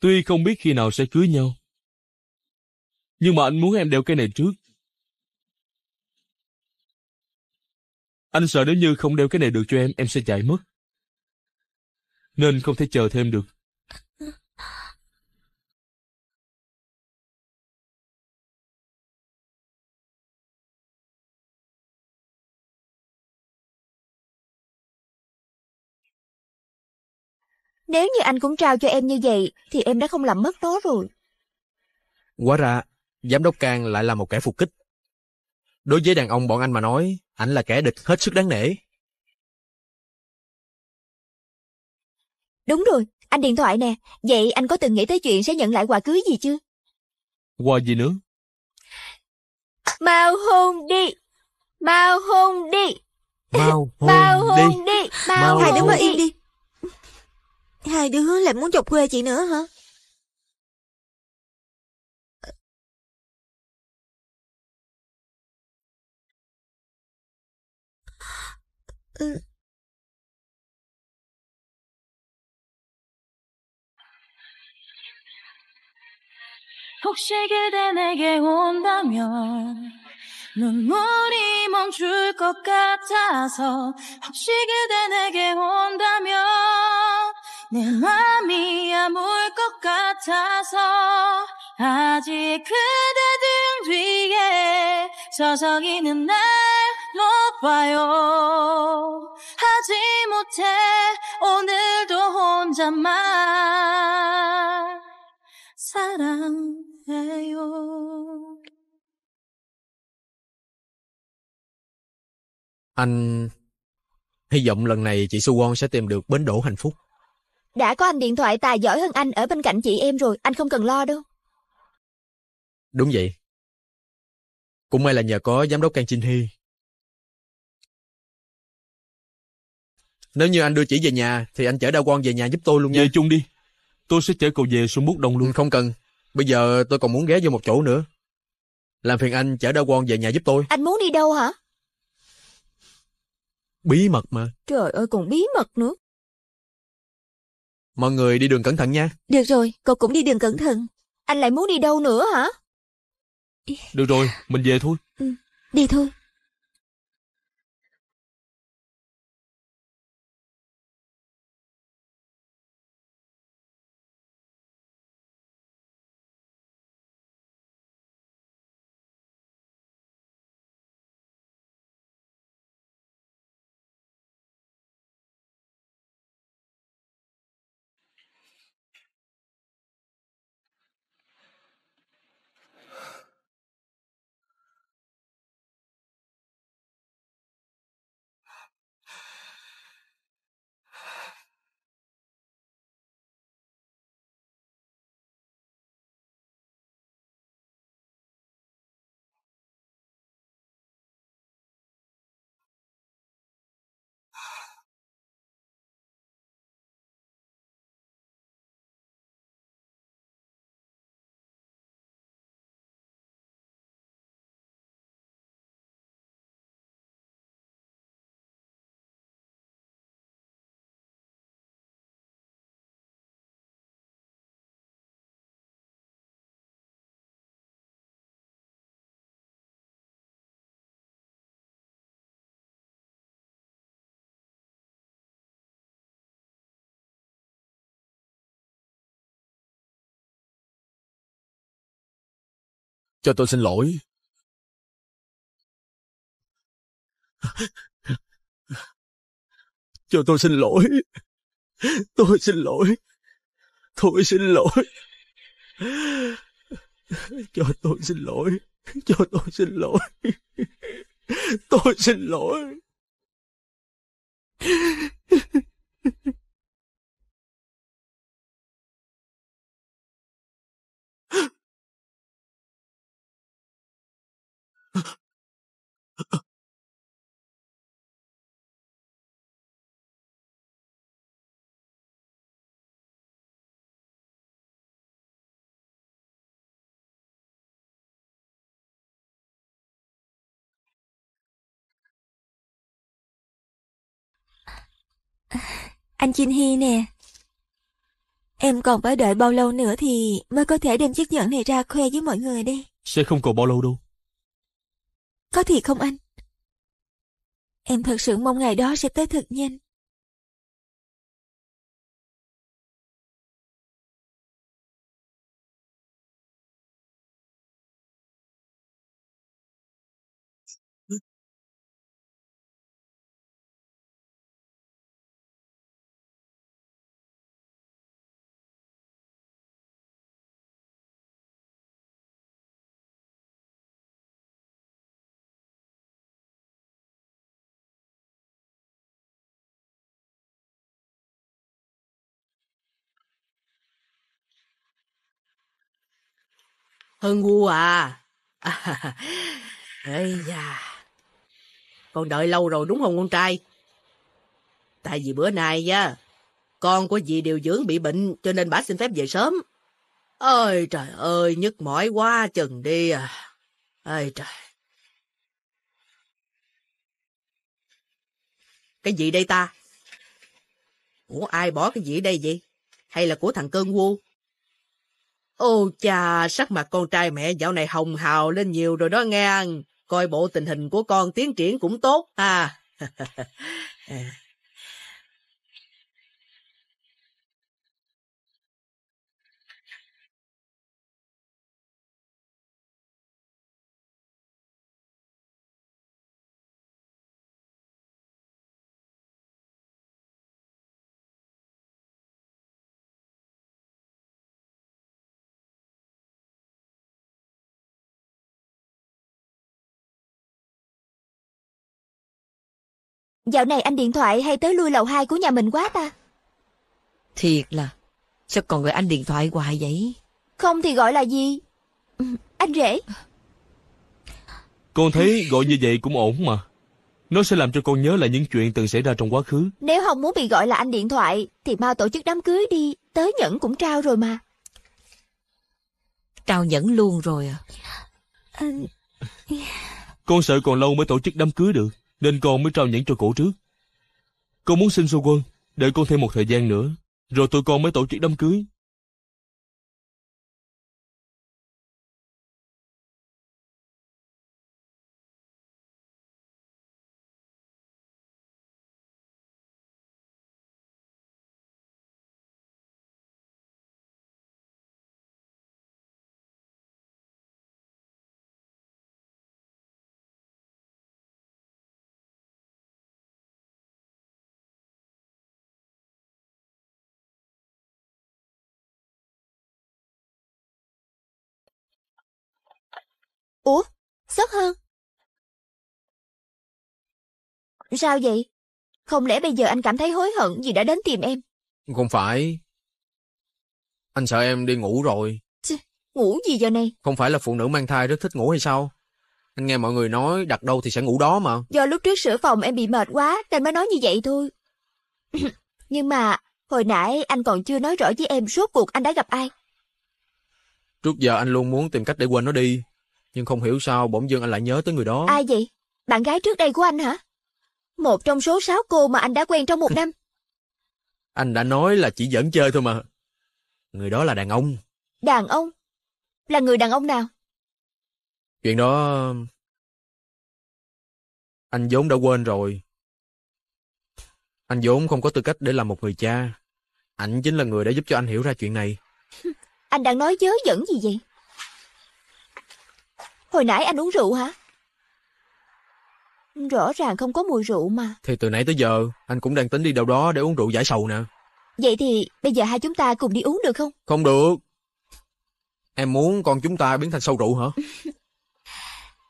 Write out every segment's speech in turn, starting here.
Tuy không biết khi nào sẽ cưới nhau. Nhưng mà anh muốn em đeo cái này trước. Anh sợ nếu như không đeo cái này được cho em, em sẽ chạy mất. Nên không thể chờ thêm được. Nếu như anh cũng trao cho em như vậy, thì em đã không làm mất nó rồi. Quá ra, giám đốc Cang lại là một kẻ phục kích. Đối với đàn ông bọn anh mà nói, anh là kẻ địch hết sức đáng nể. Đúng rồi, anh điện thoại nè. Vậy anh có từng nghĩ tới chuyện sẽ nhận lại quà cưới gì chưa? Quà gì nữa? Mau hôn đi! Mau hôn đi! Mau hôn, Mau hôn đi! đi. Mau Hai đứa mà im đi! Hai đứa lại muốn chọc quê chị nữa hả? Ừ. 혹시 그대 내게 온다면 눈물이 멈출 것 같아서 혹시 그대 내게 온다면 내 맘이 아물 것 같아서 아직 그대 등 뒤에 서성이는 날 높아요 하지 못해 오늘도 혼자만 사랑해요 Anh... Hy vọng lần này chị Su Won sẽ tìm được bến đỗ hạnh phúc. Đã có anh điện thoại tài giỏi hơn anh ở bên cạnh chị em rồi, anh không cần lo đâu. Đúng vậy. Cũng may là nhờ có giám đốc Kang Jin Hee. Nếu như anh đưa chị về nhà, thì anh chở Đa Quang về nhà giúp tôi luôn nha. Về chung đi. Tôi sẽ chở cậu về xuống bút đông luôn. Ừ, không cần. Bây giờ tôi còn muốn ghé vô một chỗ nữa. Làm phiền anh chở Đa Quang về nhà giúp tôi. Anh muốn đi đâu hả? Bí mật mà. Trời ơi, còn bí mật nữa. Mọi người đi đường cẩn thận nha. Được rồi, cậu cũng đi đường cẩn thận. Anh lại muốn đi đâu nữa hả? Được rồi, mình về thôi. Ừ, đi thôi. Cho tôi xin lỗi. Cho tôi xin lỗi. Tôi xin lỗi. Tôi xin lỗi. Cho tôi xin lỗi. Cho tôi xin lỗi. Tôi xin lỗi. anh Jin Hy nè. Em còn phải đợi bao lâu nữa thì mới có thể đem chiếc nhẫn này ra khoe với mọi người đây. Sẽ không còn bao lâu đâu. Có thì không anh? Em thật sự mong ngày đó sẽ tới thật nhanh. Hân ngu à. à ê da. Con đợi lâu rồi đúng không con trai? Tại vì bữa nay á, con của dì điều dưỡng bị bệnh cho nên bà xin phép về sớm. Ôi trời ơi, nhức mỏi quá chừng đi à. Ôi trời. Cái gì đây ta? Ủa ai bỏ cái gì đây vậy? Hay là của thằng cơn vua? Ô chà, sắc mặt con trai mẹ dạo này hồng hào lên nhiều rồi đó ngang. Coi bộ tình hình của con tiến triển cũng tốt à. Dạo này anh điện thoại hay tới lui lầu hai của nhà mình quá ta. Thiệt là, sao còn gọi anh điện thoại hoài vậy? Không thì gọi là gì? Ừ, anh rể. Con thấy gọi như vậy cũng ổn mà. Nó sẽ làm cho con nhớ lại những chuyện từng xảy ra trong quá khứ. Nếu không muốn bị gọi là anh điện thoại, thì mau tổ chức đám cưới đi. Tới nhẫn cũng trao rồi mà. Trao nhẫn luôn rồi à... Ừ. Con sợ còn lâu mới tổ chức đám cưới được nên con mới trao nhẫn cho cổ trước. Con muốn xin xô quân, đợi con thêm một thời gian nữa, rồi tụi con mới tổ chức đám cưới. Ủa, sốt hơn? Sao vậy? Không lẽ bây giờ anh cảm thấy hối hận vì đã đến tìm em? Không phải. Anh sợ em đi ngủ rồi. Chứ, ngủ gì giờ này? Không phải là phụ nữ mang thai rất thích ngủ hay sao? Anh nghe mọi người nói đặt đâu thì sẽ ngủ đó mà. Do lúc trước sửa phòng em bị mệt quá nên mới nói như vậy thôi. Nhưng mà hồi nãy anh còn chưa nói rõ với em suốt cuộc anh đã gặp ai. Trước giờ anh luôn muốn tìm cách để quên nó đi. Nhưng không hiểu sao bỗng dưng anh lại nhớ tới người đó. Ai vậy? Bạn gái trước đây của anh hả? Một trong số sáu cô mà anh đã quen trong một năm. anh đã nói là chỉ dẫn chơi thôi mà. Người đó là đàn ông. Đàn ông? Là người đàn ông nào? Chuyện đó... Anh vốn đã quên rồi. Anh vốn không có tư cách để làm một người cha. Anh chính là người đã giúp cho anh hiểu ra chuyện này. anh đang nói dớ dẫn gì vậy? Hồi nãy anh uống rượu hả? Rõ ràng không có mùi rượu mà. Thì từ nãy tới giờ, anh cũng đang tính đi đâu đó để uống rượu giải sầu nè. Vậy thì bây giờ hai chúng ta cùng đi uống được không? Không được. Em muốn con chúng ta biến thành sâu rượu hả?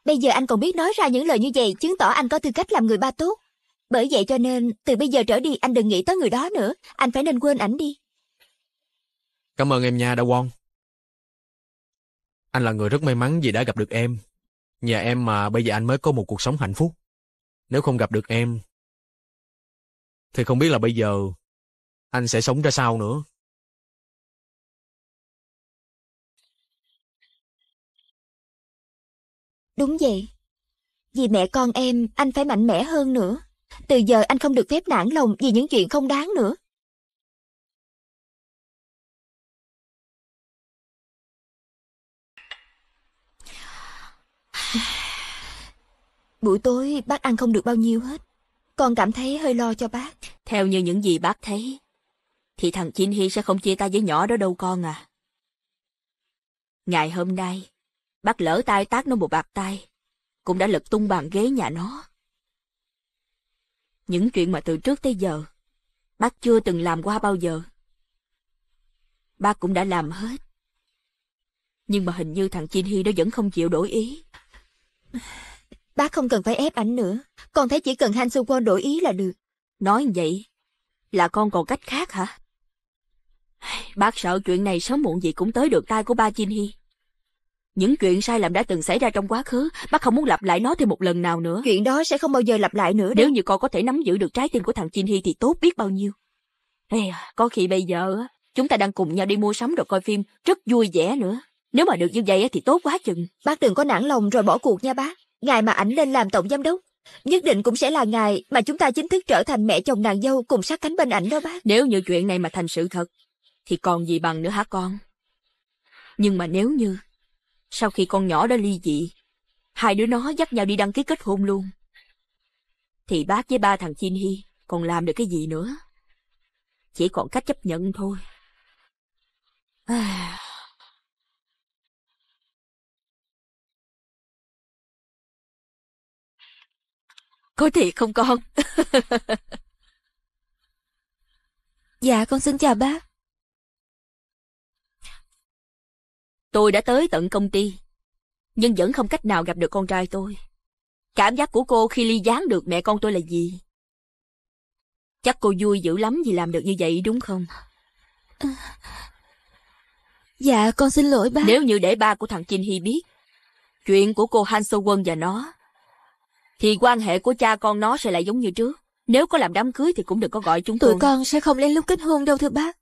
bây giờ anh còn biết nói ra những lời như vậy chứng tỏ anh có tư cách làm người ba tốt. Bởi vậy cho nên, từ bây giờ trở đi anh đừng nghĩ tới người đó nữa. Anh phải nên quên ảnh đi. Cảm ơn em nha, Đa Quan. Anh là người rất may mắn vì đã gặp được em. Nhờ em mà bây giờ anh mới có một cuộc sống hạnh phúc. Nếu không gặp được em, thì không biết là bây giờ anh sẽ sống ra sao nữa. Đúng vậy. Vì mẹ con em, anh phải mạnh mẽ hơn nữa. Từ giờ anh không được phép nản lòng vì những chuyện không đáng nữa. Buổi tối bác ăn không được bao nhiêu hết. Con cảm thấy hơi lo cho bác. Theo như những gì bác thấy, thì thằng Chin Hi sẽ không chia tay với nhỏ đó đâu con à. Ngày hôm nay, bác lỡ tay tác nó một bạc tay, cũng đã lật tung bàn ghế nhà nó. Những chuyện mà từ trước tới giờ, bác chưa từng làm qua bao giờ. Bác cũng đã làm hết. Nhưng mà hình như thằng Chin Hi nó vẫn không chịu đổi ý. Bác không cần phải ép ảnh nữa. Con thấy chỉ cần Han Su Won đổi ý là được. Nói vậy, là con còn cách khác hả? Bác sợ chuyện này sớm muộn gì cũng tới được tai của ba Jin Hee. Những chuyện sai lầm đã từng xảy ra trong quá khứ, bác không muốn lặp lại nó thêm một lần nào nữa. Chuyện đó sẽ không bao giờ lặp lại nữa. đâu. Nếu như con có thể nắm giữ được trái tim của thằng Jin Hee thì tốt biết bao nhiêu. Hey, có khi bây giờ chúng ta đang cùng nhau đi mua sắm rồi coi phim, rất vui vẻ nữa. Nếu mà được như vậy thì tốt quá chừng. Bác đừng có nản lòng rồi bỏ cuộc nha bác. Ngài mà ảnh lên làm tổng giám đốc, nhất định cũng sẽ là ngài mà chúng ta chính thức trở thành mẹ chồng nàng dâu cùng sát cánh bên ảnh đó bác. Nếu như chuyện này mà thành sự thật, thì còn gì bằng nữa hả con? Nhưng mà nếu như, sau khi con nhỏ đã ly dị, hai đứa nó dắt nhau đi đăng ký kết hôn luôn, thì bác với ba thằng Chin Hy còn làm được cái gì nữa? Chỉ còn cách chấp nhận thôi. À... Có thể không con? dạ, con xin chào bác. Tôi đã tới tận công ty, nhưng vẫn không cách nào gặp được con trai tôi. Cảm giác của cô khi ly gián được mẹ con tôi là gì? Chắc cô vui dữ lắm vì làm được như vậy đúng không? Ờ. dạ, con xin lỗi ba. Nếu như để ba của thằng Chin Hy biết, chuyện của cô Han Seo Won và nó, thì quan hệ của cha con nó sẽ lại giống như trước. Nếu có làm đám cưới thì cũng đừng có gọi chúng tôi. Tụi con sẽ không lên lúc kết hôn đâu thưa bác.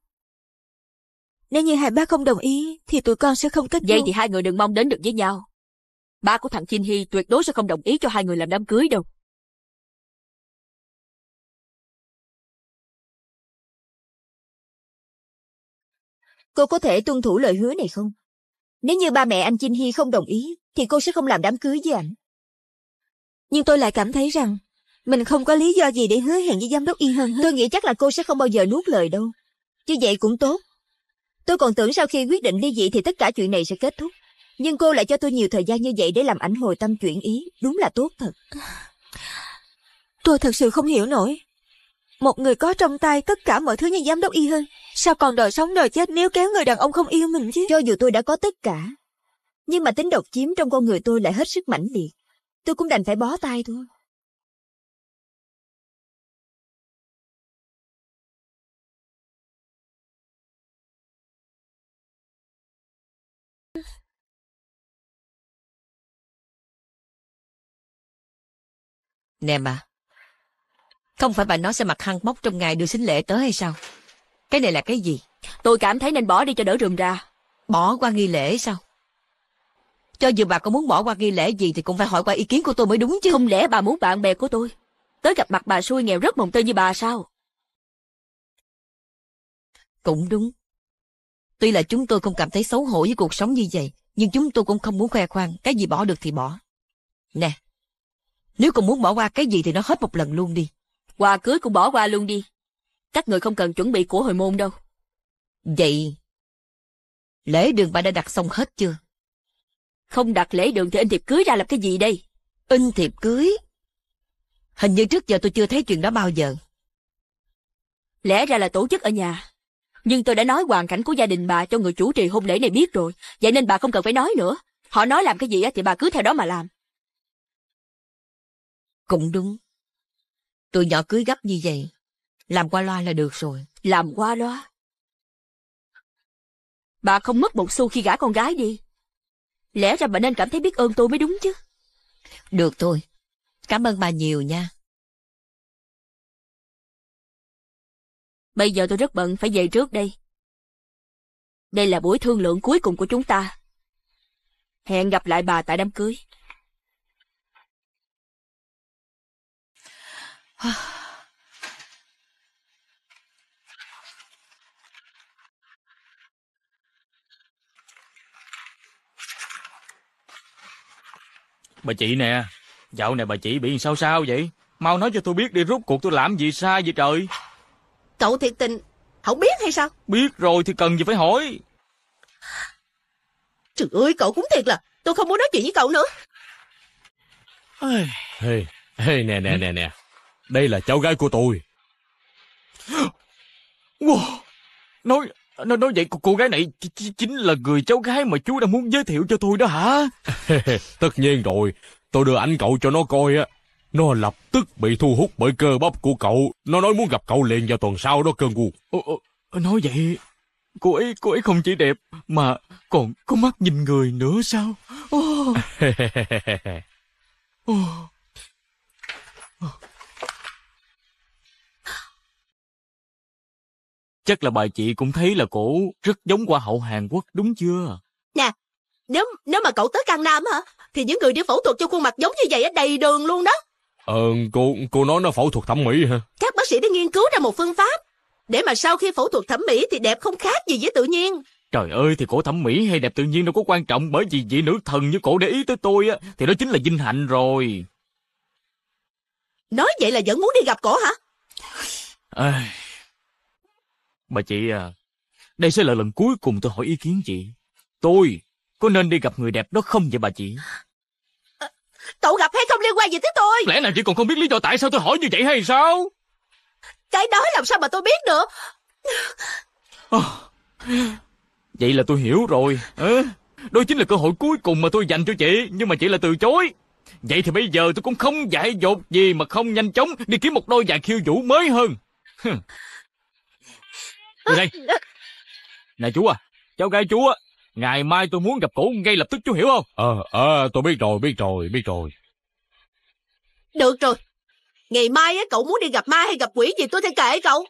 Nếu như hai bác không đồng ý thì tụi con sẽ không kết hôn. Vậy thì hai người đừng mong đến được với nhau. Ba của thằng Chin Hy tuyệt đối sẽ không đồng ý cho hai người làm đám cưới đâu. Cô có thể tuân thủ lời hứa này không? Nếu như ba mẹ anh Chin Hy không đồng ý thì cô sẽ không làm đám cưới với anh. Nhưng tôi lại cảm thấy rằng mình không có lý do gì để hứa hẹn với giám đốc Y Hân. hết. Tôi nghĩ chắc là cô sẽ không bao giờ nuốt lời đâu. chứ vậy cũng tốt. Tôi còn tưởng sau khi quyết định đi dị thì tất cả chuyện này sẽ kết thúc. Nhưng cô lại cho tôi nhiều thời gian như vậy để làm ảnh hồi tâm chuyển ý. Đúng là tốt thật. Tôi thật sự không hiểu nổi. Một người có trong tay tất cả mọi thứ như giám đốc Y Hân, Sao còn đòi sống đòi chết nếu kéo người đàn ông không yêu mình chứ? Cho dù tôi đã có tất cả. Nhưng mà tính độc chiếm trong con người tôi lại hết sức mãnh liệt. Tôi cũng đành phải bó tay thôi. Nè bà, không phải bà nói sẽ mặc hăng móc trong ngày đưa sính lễ tới hay sao? Cái này là cái gì? Tôi cảm thấy nên bỏ đi cho đỡ rườm ra. Bỏ qua nghi lễ sao? Cho dù bà có muốn bỏ qua nghi lễ gì thì cũng phải hỏi qua ý kiến của tôi mới đúng chứ. Không lẽ bà muốn bạn bè của tôi tới gặp mặt bà xui nghèo rất mồng tơi như bà sao? Cũng đúng. Tuy là chúng tôi không cảm thấy xấu hổ với cuộc sống như vậy, nhưng chúng tôi cũng không muốn khoe khoang, cái gì bỏ được thì bỏ. Nè, nếu còn muốn bỏ qua cái gì thì nó hết một lần luôn đi. Quà cưới cũng bỏ qua luôn đi. Các người không cần chuẩn bị của hồi môn đâu. Vậy, lễ đường bà đã đặt xong hết chưa? Không đặt lễ đường thì in thiệp cưới ra làm cái gì đây? In thiệp cưới? Hình như trước giờ tôi chưa thấy chuyện đó bao giờ. Lẽ ra là tổ chức ở nhà. Nhưng tôi đã nói hoàn cảnh của gia đình bà cho người chủ trì hôn lễ này biết rồi. Vậy nên bà không cần phải nói nữa. Họ nói làm cái gì thì bà cứ theo đó mà làm. Cũng đúng. tôi nhỏ cưới gấp như vậy. Làm qua loa là được rồi. Làm qua loa? Bà không mất một xu khi gả con gái đi. Lẽ ra bà nên cảm thấy biết ơn tôi mới đúng chứ. Được thôi. Cảm ơn bà nhiều nha. Bây giờ tôi rất bận phải về trước đây. Đây là buổi thương lượng cuối cùng của chúng ta. Hẹn gặp lại bà tại đám cưới. Bà chị nè, dạo này bà chị bị sao sao vậy? Mau nói cho tôi biết đi rút cuộc tôi làm gì sai vậy trời. Cậu thiệt tình, không biết hay sao? Biết rồi thì cần gì phải hỏi. Trời ơi, cậu cũng thiệt là, tôi không muốn nói chuyện với cậu nữa. Ê, ê, nè, nè, nè, nè. Đây là cháu gái của tôi. Wow, nói, Ờ, nó nói vậy cô, gái này chính là người cháu gái mà chú đang muốn giới thiệu cho tôi đó hả? Tất nhiên rồi, tôi đưa ảnh cậu cho nó coi á. Nó lập tức bị thu hút bởi cơ bắp của cậu. Nó nói muốn gặp cậu liền vào tuần sau đó cơn gu. Ờ, nói vậy, cô ấy cô ấy không chỉ đẹp mà còn có mắt nhìn người nữa sao? Oh. oh. Chắc là bà chị cũng thấy là cổ rất giống hoa hậu Hàn Quốc đúng chưa? Nè, nếu nếu mà cậu tới căn Nam hả, thì những người đi phẫu thuật cho khuôn mặt giống như vậy đầy đường luôn đó. Ờ, cô cô nói nó phẫu thuật thẩm mỹ hả? Các bác sĩ đã nghiên cứu ra một phương pháp để mà sau khi phẫu thuật thẩm mỹ thì đẹp không khác gì với tự nhiên. Trời ơi, thì cổ thẩm mỹ hay đẹp tự nhiên đâu có quan trọng bởi vì vị nữ thần như cổ để ý tới tôi á, thì đó chính là vinh hạnh rồi. Nói vậy là vẫn muốn đi gặp cổ hả? À... Bà chị à, đây sẽ là lần cuối cùng tôi hỏi ý kiến chị. Tôi có nên đi gặp người đẹp đó không vậy bà chị? À, cậu gặp hay không liên quan gì tới tôi? Lẽ nào chị còn không biết lý do tại sao tôi hỏi như vậy hay sao? Cái đó làm sao mà tôi biết được? À, vậy là tôi hiểu rồi. À, đó chính là cơ hội cuối cùng mà tôi dành cho chị, nhưng mà chị là từ chối. Vậy thì bây giờ tôi cũng không dại dột gì mà không nhanh chóng đi kiếm một đôi giày khiêu vũ mới hơn đây này chú à Cháu gái chú á Ngày mai tôi muốn gặp cổ ngay lập tức chú hiểu không Ờ à, à, tôi biết rồi biết rồi biết rồi Được rồi Ngày mai á cậu muốn đi gặp ma hay gặp quỷ gì tôi sẽ kể cậu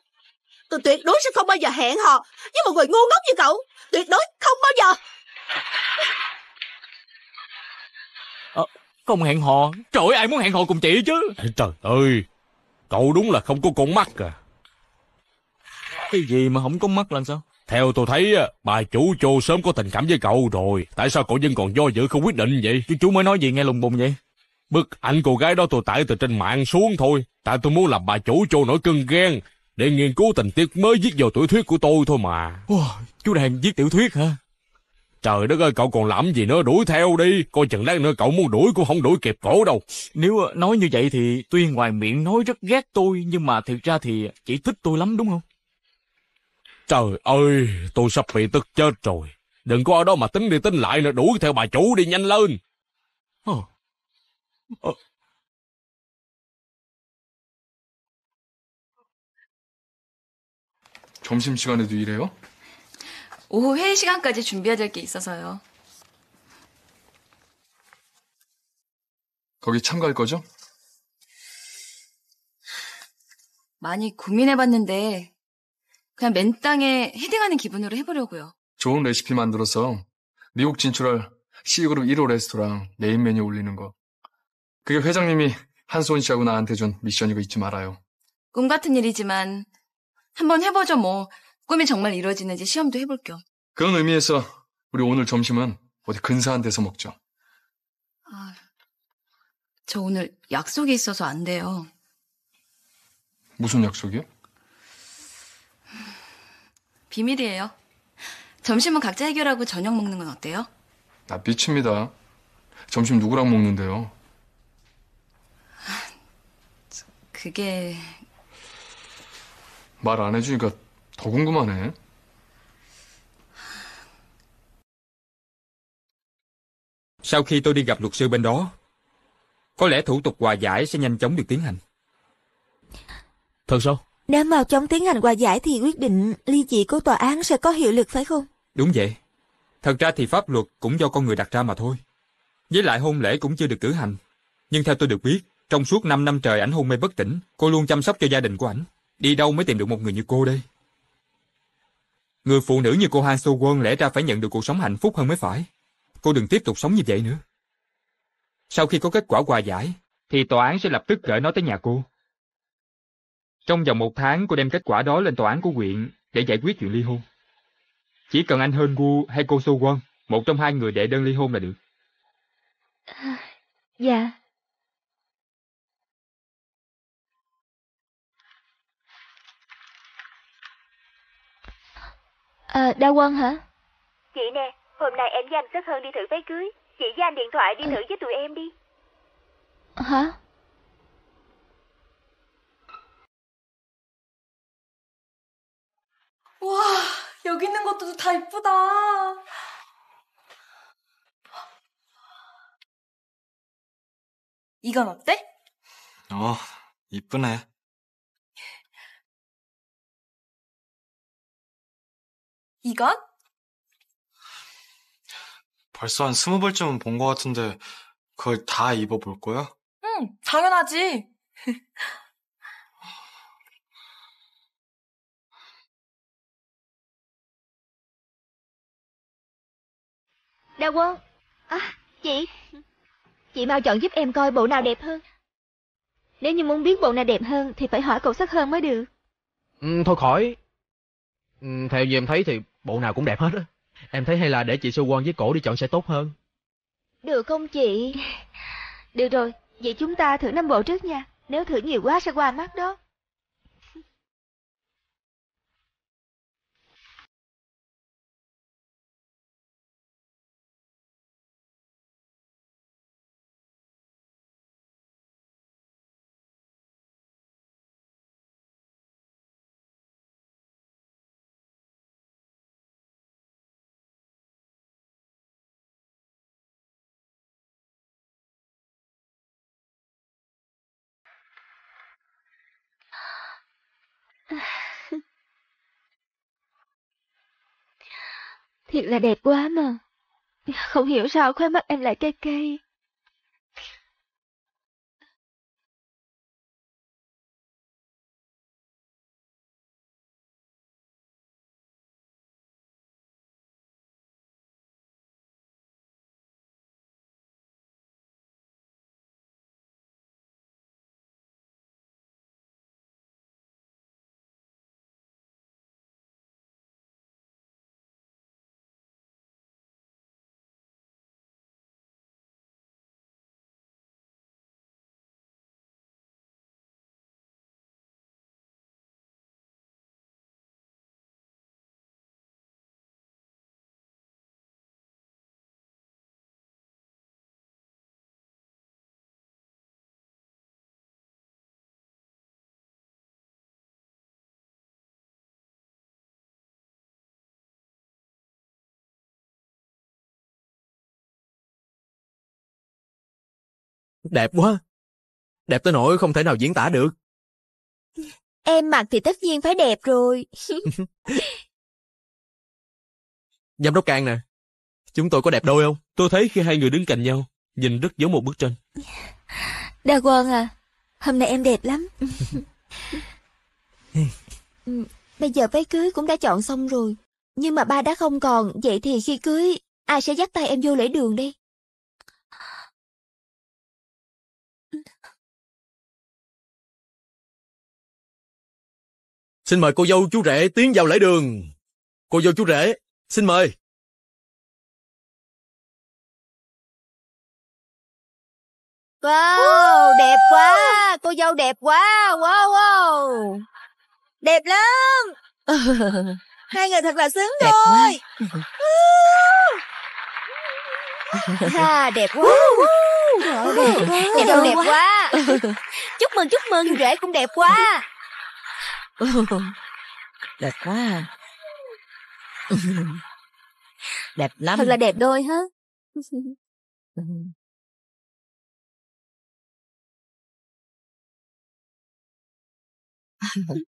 Tôi tuyệt đối sẽ không bao giờ hẹn hò Với một người ngu ngốc như cậu Tuyệt đối không bao giờ à, Không hẹn hò Trời ơi ai muốn hẹn hò cùng chị chứ Trời ơi Cậu đúng là không có con mắt à cái gì mà không có mắt làm sao? Theo tôi thấy, bà chủ chô sớm có tình cảm với cậu rồi. Tại sao cậu vẫn còn do dự không quyết định vậy? Chứ chú mới nói gì nghe lùng bùng vậy? Bức ảnh cô gái đó tôi tải từ trên mạng xuống thôi. Tại tôi muốn làm bà chủ chô nổi cơn ghen. Để nghiên cứu tình tiết mới viết vào tiểu thuyết của tôi thôi mà. Wow, chú đang viết tiểu thuyết hả? Trời đất ơi, cậu còn làm gì nữa, đuổi theo đi. Coi chừng lát nữa cậu muốn đuổi cũng không đuổi kịp cổ đâu. Nếu nói như vậy thì tuy ngoài miệng nói rất ghét tôi, nhưng mà thực ra thì chỉ thích tôi lắm đúng không? Trời ơi, tôi sắp bị tức chết rồi. Đừng có ở đó mà tính đi tính lại nữa, đuổi theo bà chủ đi nhanh lên. Ờ. Ờ. 점심시간에도 일해요? 오후 회의 시간까지 준비해야 될 게 있어서요. 거기 참가할 거죠? 많이 고민해봤는데 그냥 맨땅에 헤딩하는 기분으로 해보려고요. 좋은 레시피 만들어서 미국 진출할 C그룹 1호 레스토랑 메인 메뉴 올리는 거. 그게 회장님이 한소은 씨하고 나한테 준 미션이고 잊지 말아요. 꿈 같은 일이지만 한번 해보죠 뭐. 꿈이 정말 이루어지는지 시험도 해볼 게요 그런 의미에서 우리 오늘 점심은 어디 근사한 데서 먹죠. 아, 저 오늘 약속이 있어서 안 돼요. 무슨 약속이요? 비밀이에요. 점심은 각자 해결하고 저녁 먹는 건 어때요? 나 미칩니다. 점심 누구랑 먹는데요? 그게 말 안 해주니까 더 궁금하네. Sau khi tôi đi gặp luật sư bên đó, có lẽ thủ tục hòa giải sẽ nhanh chóng được tiến hành. Thật sao? Nếu mau chóng tiến hành hòa giải thì quyết định ly dị của tòa án sẽ có hiệu lực phải không? Đúng vậy. Thật ra thì pháp luật cũng do con người đặt ra mà thôi. Với lại hôn lễ cũng chưa được cử hành. Nhưng theo tôi được biết, trong suốt 5 năm trời ảnh hôn mê bất tỉnh, cô luôn chăm sóc cho gia đình của ảnh. Đi đâu mới tìm được một người như cô đây? Người phụ nữ như cô Han So Won lẽ ra phải nhận được cuộc sống hạnh phúc hơn mới phải. Cô đừng tiếp tục sống như vậy nữa. Sau khi có kết quả hòa giải, thì tòa án sẽ lập tức gửi nó tới nhà cô. Trong vòng một tháng cô đem kết quả đó lên tòa án của huyện để giải quyết chuyện ly hôn. Chỉ cần anh hơn Gu hay cô So Won, một trong hai người đệ đơn ly hôn là được. À, dạ. À, Đa Quân hả? Chị nè, hôm nay em với anh rất Hơn đi thử váy cưới. Chị với anh điện thoại đi à... thử với tụi em đi. Hả? 와, 여기 있는 것도 다 이쁘다. 이건 어때? 어, 이쁘네. 이건? 벌써 한 스무 벌쯤은 본 것 같은데 그걸 다 입어볼 거야? 응, 당연하지. Đa quân À chị Chị mau chọn giúp em coi bộ nào đẹp hơn Nếu như muốn biết bộ nào đẹp hơn Thì phải hỏi cậu sắc hơn mới được ừ, Thôi khỏi ừ, Theo như em thấy thì bộ nào cũng đẹp hết á Em thấy hay là để chị Su Won với cổ đi chọn sẽ tốt hơn Được không chị Được rồi Vậy chúng ta thử năm bộ trước nha Nếu thử nhiều quá sẽ qua mắt đó Thiệt là đẹp quá mà. Không hiểu sao khóe mắt em lại cay cay. Đẹp quá. Đẹp tới nỗi không thể nào diễn tả được. Em mặc thì tất nhiên phải đẹp rồi. Giám đốc Can nè, chúng tôi có đẹp đôi không? Tôi thấy khi hai người đứng cạnh nhau, nhìn rất giống một bức tranh. Đa Quân à, hôm nay em đẹp lắm. Ừ, bây giờ váy cưới cũng đã chọn xong rồi. Nhưng mà ba đã không còn, vậy thì khi cưới, ai sẽ dắt tay em vô lễ đường đây? Xin mời cô dâu chú rể tiến vào lễ đường. Cô dâu chú rể, xin mời. Wow, đẹp quá, cô dâu đẹp quá, wow, wow. Đẹp lắm. Hai người thật là xứng đẹp rồi. à, đẹp quá. đẹp quá. Đẹp quá. Chúc mừng, chúc mừng, rể cũng đẹp quá. Đẹp quá à. ha. đẹp lắm. Thật là đẹp đôi hả?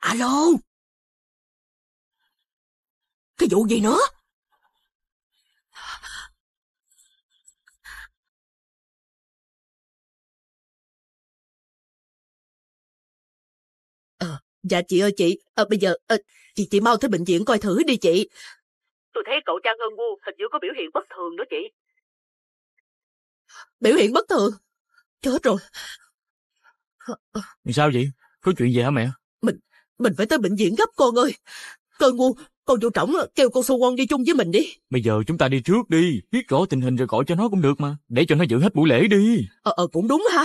Alo Cái vụ gì nữa Dạ chị ơi chị, à, bây giờ à, chị chị mau tới bệnh viện coi thử đi chị. Tôi thấy cậu Trang Ân Wu hình như có biểu hiện bất thường đó chị. Biểu hiện bất thường? Chết rồi. Sao vậy? Có chuyện gì hả mẹ? Mình mình phải tới bệnh viện gấp con ơi. Cơn ngu, con vô trọng kêu con Sô Won đi chung với mình đi. Bây giờ chúng ta đi trước đi, biết rõ tình hình rồi gọi cho nó cũng được mà, để cho nó giữ hết buổi lễ đi. Ờ, ờ cũng đúng ha.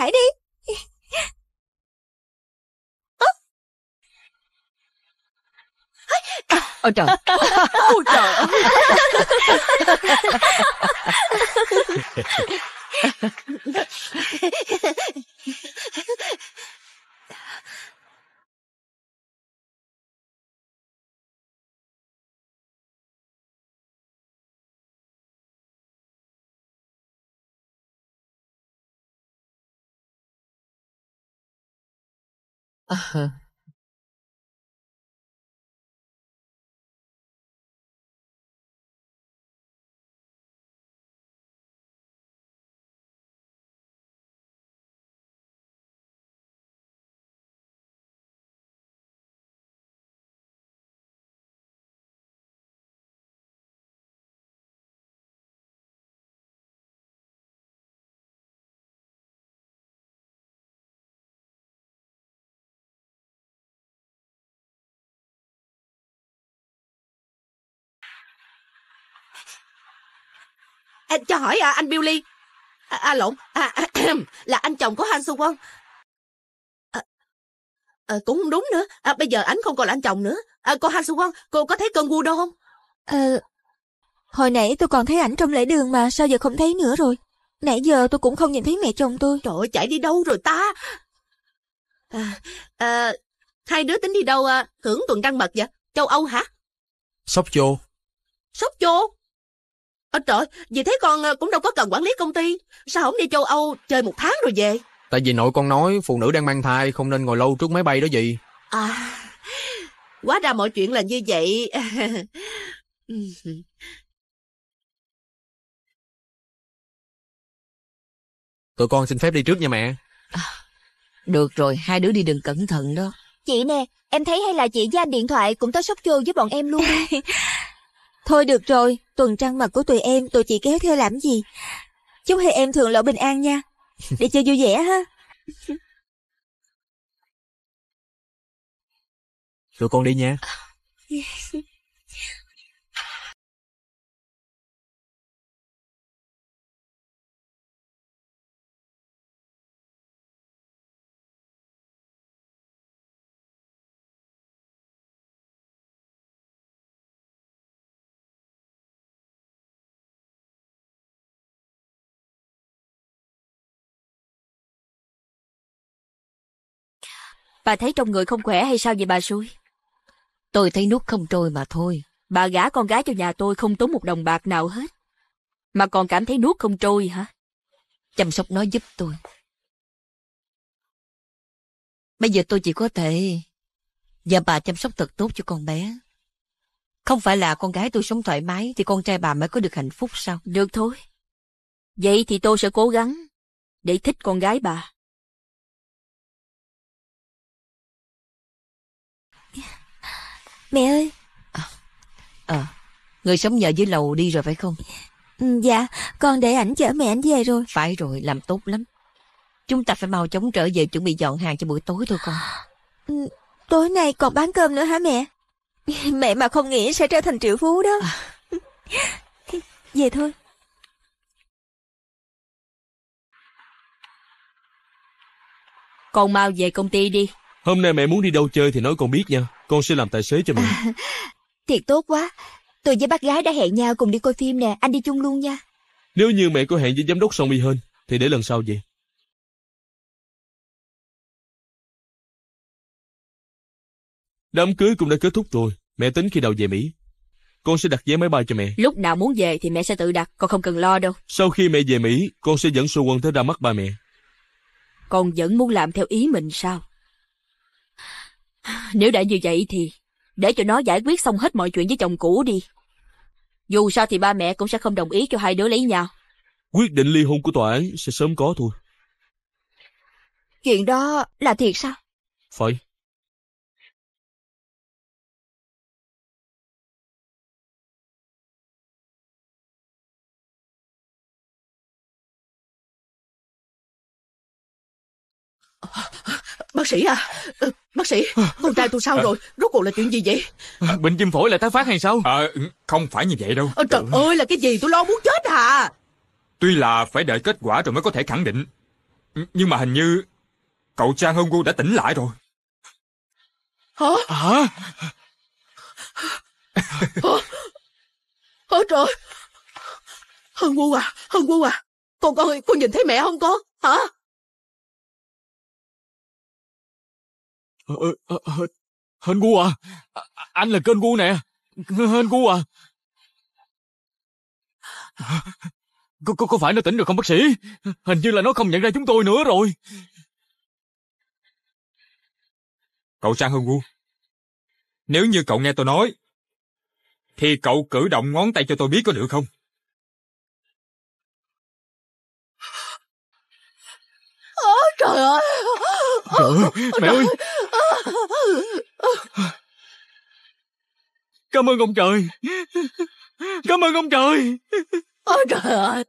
还得。啊，哎，哦，停，不长。啊哈。à, cho hỏi à, anh Billy à, à lộn à, à, là anh chồng của Han Su Won à, à, cũng đúng nữa à, bây giờ anh không còn là anh chồng nữa à, cô Han Su Won cô có thấy cơn gu đâu không à, hồi nãy tôi còn thấy ảnh trong lễ đường mà sao giờ không thấy nữa rồi nãy giờ tôi cũng không nhìn thấy mẹ chồng tôi trời ơi chạy đi đâu rồi ta à, à, hai đứa tính đi đâu à, hưởng tuần trăng mật vậy châu âu hả sóc chô sóc chô Ôi trời, vì thế con ờ, cũng đâu có cần quản lý công ty. Sao không đi châu Âu chơi một tháng rồi về? Tại vì nội con nói phụ nữ đang mang thai không nên ngồi lâu trước máy bay đó gì. À, quá ra mọi chuyện là như vậy. Tụi con xin phép đi trước nha mẹ. À, được rồi, hai đứa đi đừng cẩn thận đó. Chị nè, em thấy hay là chị với anh điện thoại cũng tới sóc chua với bọn em luôn Thôi được rồi, tuần trăng mật của tụi em tụi chị kéo theo làm gì? Chúc hai em thường lộ bình an nha, để chơi vui vẻ ha. Tụi con đi nha. Bà thấy trong người không khỏe hay sao vậy bà suối Tôi thấy nước không trôi mà thôi. Bà gả con gái cho nhà tôi không tốn một đồng bạc nào hết. Mà còn cảm thấy nuốt không trôi hả? Chăm sóc nó giúp tôi. Bây giờ tôi chỉ có thể và bà chăm sóc thật tốt cho con bé. Không phải là con gái tôi sống thoải mái thì con trai bà mới có được hạnh phúc sao? Được thôi. Vậy thì tôi sẽ cố gắng để thích con gái bà. Mẹ ơi Ờ à, à, Người sống nhờ dưới lầu đi rồi phải không ừ, Dạ Con để ảnh chở mẹ ảnh về rồi Phải rồi làm tốt lắm Chúng ta phải mau chóng trở về chuẩn bị dọn hàng cho buổi tối thôi con ừ, Tối nay còn bán cơm nữa hả mẹ Mẹ mà không nghĩ sẽ trở thành triệu phú đó à. Về thôi Con mau về công ty đi Hôm nay mẹ muốn đi đâu chơi thì nói con biết nha Con sẽ làm tài xế cho mẹ à, Thiệt tốt quá Tôi với bác gái đã hẹn nhau cùng đi coi phim nè Anh đi chung luôn nha Nếu như mẹ có hẹn với giám đốc Song Mi hơn, Thì để lần sau vậy Đám cưới cũng đã kết thúc rồi Mẹ tính khi nào về Mỹ Con sẽ đặt vé máy bay cho mẹ Lúc nào muốn về thì mẹ sẽ tự đặt Con không cần lo đâu Sau khi mẹ về Mỹ Con sẽ dẫn Sô Quân tới ra mắt ba mẹ Con vẫn muốn làm theo ý mình sao nếu đã như vậy thì để cho nó giải quyết xong hết mọi chuyện với chồng cũ đi. Dù sao thì ba mẹ cũng sẽ không đồng ý cho hai đứa lấy nhau. Quyết định ly hôn của tòa án sẽ sớm có thôi. Chuyện đó là thiệt sao? Phải. À, Bác sĩ à ừ, Bác sĩ Con trai tôi sao ờ. rồi Rốt cuộc là chuyện gì vậy ờ, Bệnh viêm phổi là tái phát hay sao à, Không phải như vậy đâu à, Trời Được. Ừ. ơi là cái gì tôi lo muốn chết à Tuy là phải đợi kết quả rồi mới có thể khẳng định Nhưng mà hình như Cậu Trang Hôn Gu đã tỉnh lại rồi Hả Hả Hả, Hả trời Hân Gu à Hân Gu à Con con con nhìn thấy mẹ không con Hả Ờ, ờ, ờ, Hên gu à? Anh à, à, là Cơn gu nè. Hên gu à? Có, có, có phải nó tỉnh rồi không bác sĩ? Hình như là nó không nhận ra chúng tôi nữa rồi. Cậu Sang Hưng Gu, nếu như cậu nghe tôi nói, thì cậu cử động ngón tay cho tôi biết có được không? À, trời ơi! Trời ơi! Mẹ ơi! Cảm ơn ông trời Cảm ơn ông trời Ôi trời ơi